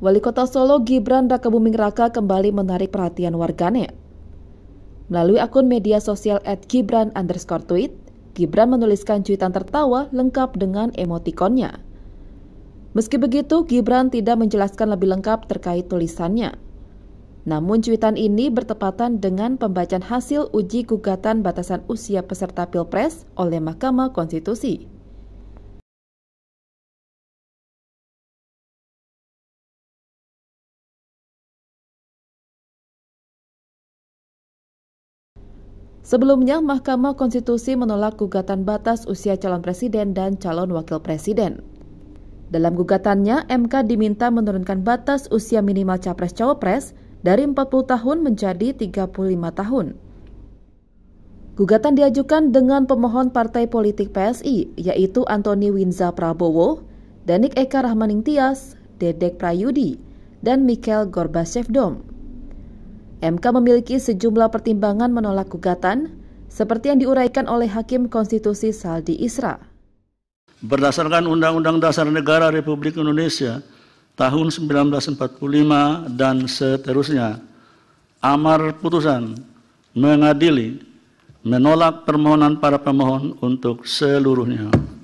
Wali Kota Solo Gibran Rakabuming Raka kembali menarik perhatian warganet. Melalui akun media sosial at Gibran underscore tweet, Gibran menuliskan cuitan tertawa lengkap dengan emotikonnya. Meski begitu, Gibran tidak menjelaskan lebih lengkap terkait tulisannya. Namun cuitan ini bertepatan dengan pembacaan hasil uji gugatan batasan usia peserta Pilpres oleh Mahkamah Konstitusi. Sebelumnya, Mahkamah Konstitusi menolak gugatan batas usia calon presiden dan calon wakil presiden. Dalam gugatannya, MK diminta menurunkan batas usia minimal capres-cawapres dari 40 tahun menjadi 35 tahun. Gugatan diajukan dengan pemohon partai politik PSI, yaitu Antoni Winza Prabowo, Danik Eka Rahmaning Tias, Dedek Prayudi, dan Mikhail Gorbachev Dom. MK memiliki sejumlah pertimbangan menolak gugatan, seperti yang diuraikan oleh Hakim Konstitusi Saldi Isra. Berdasarkan Undang-Undang Dasar Negara Republik Indonesia tahun 1945 dan seterusnya, amar putusan mengadili menolak permohonan para pemohon untuk seluruhnya.